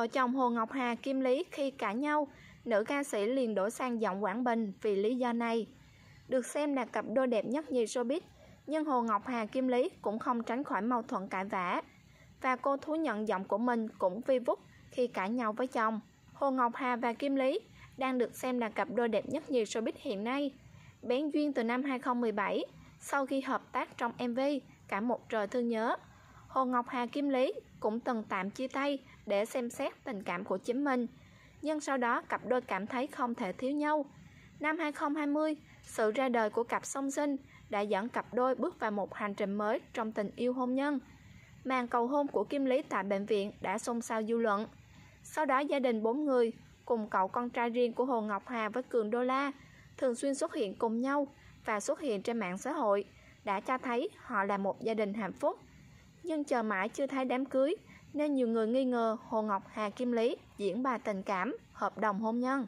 Vợ chồng Hồ Ngọc Hà Kim Lý khi cãi nhau, nữ ca sĩ liền đổi sang giọng Quảng Bình vì lý do này. Được xem là cặp đôi đẹp nhất nhì showbiz, nhưng Hồ Ngọc Hà Kim Lý cũng không tránh khỏi mâu thuẫn cãi vã. Và cô thú nhận giọng của mình cũng vi vút khi cãi nhau với chồng. Hồ Ngọc Hà và Kim Lý đang được xem là cặp đôi đẹp nhất nhì showbiz hiện nay. Bén duyên từ năm 2017, sau khi hợp tác trong MV Cả một trời thương nhớ Hồ Ngọc Hà Kim Lý cũng từng tạm chia tay để xem xét tình cảm của chính mình. Nhưng sau đó cặp đôi cảm thấy không thể thiếu nhau. Năm 2020, sự ra đời của cặp song sinh đã dẫn cặp đôi bước vào một hành trình mới trong tình yêu hôn nhân. Màn cầu hôn của Kim Lý tại bệnh viện đã xôn xao dư luận. Sau đó gia đình bốn người cùng cậu con trai riêng của Hồ Ngọc Hà với Cường Đô La thường xuyên xuất hiện cùng nhau và xuất hiện trên mạng xã hội đã cho thấy họ là một gia đình hạnh phúc nhưng chờ mãi chưa thấy đám cưới, nên nhiều người nghi ngờ Hồ Ngọc Hà Kim Lý diễn bà tình cảm, hợp đồng hôn nhân.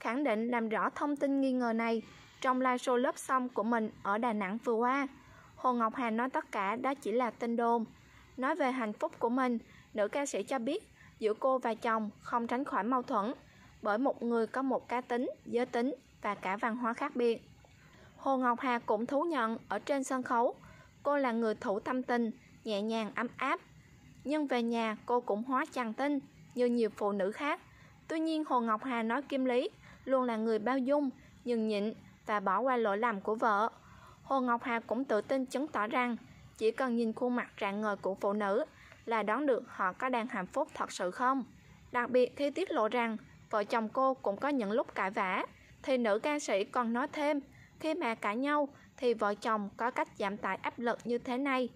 Khẳng định làm rõ thông tin nghi ngờ này trong live show lớp xong của mình ở Đà Nẵng vừa qua. Hồ Ngọc Hà nói tất cả đó chỉ là tin đồn. Nói về hạnh phúc của mình, nữ ca sĩ cho biết giữa cô và chồng không tránh khỏi mâu thuẫn bởi một người có một cá tính, giới tính và cả văn hóa khác biệt. Hồ Ngọc Hà cũng thú nhận ở trên sân khấu, cô là người thủ tâm tình, nhẹ nhàng ấm áp. Nhưng về nhà cô cũng hóa chàng tinh như nhiều phụ nữ khác. Tuy nhiên Hồ Ngọc Hà nói Kim Lý luôn là người bao dung, nhường nhịn và bỏ qua lỗi lầm của vợ. Hồ Ngọc Hà cũng tự tin chứng tỏ rằng chỉ cần nhìn khuôn mặt rạng ngời của phụ nữ là đoán được họ có đang hạnh phúc thật sự không. Đặc biệt khi tiết lộ rằng vợ chồng cô cũng có những lúc cãi vã, thì nữ ca sĩ còn nói thêm, khi mà cãi nhau thì vợ chồng có cách giảm tải áp lực như thế này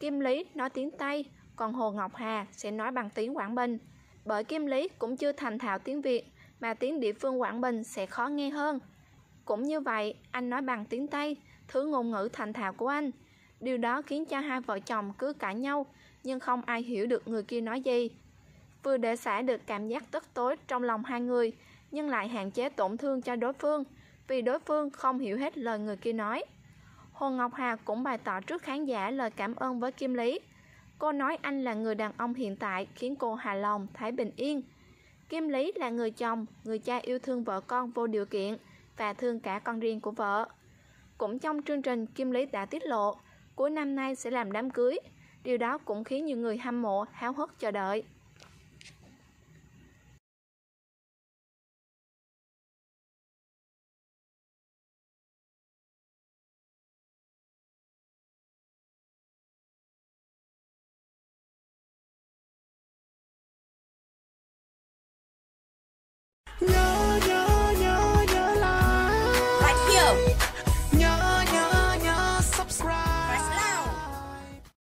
Kim Lý nói tiếng Tây, còn Hồ Ngọc Hà sẽ nói bằng tiếng Quảng Bình. Bởi Kim Lý cũng chưa thành thạo tiếng Việt, mà tiếng địa phương Quảng Bình sẽ khó nghe hơn. Cũng như vậy, anh nói bằng tiếng Tây, thứ ngôn ngữ thành thạo của anh. Điều đó khiến cho hai vợ chồng cứ cãi nhau, nhưng không ai hiểu được người kia nói gì. Vừa để xả được cảm giác tức tối trong lòng hai người, nhưng lại hạn chế tổn thương cho đối phương, vì đối phương không hiểu hết lời người kia nói. Hồ Ngọc Hà cũng bày tỏ trước khán giả lời cảm ơn với Kim Lý. Cô nói anh là người đàn ông hiện tại khiến cô hài lòng, thấy bình yên. Kim Lý là người chồng, người cha yêu thương vợ con vô điều kiện và thương cả con riêng của vợ. Cũng trong chương trình, Kim Lý đã tiết lộ cuối năm nay sẽ làm đám cưới. Điều đó cũng khiến nhiều người hâm mộ háo hức chờ đợi.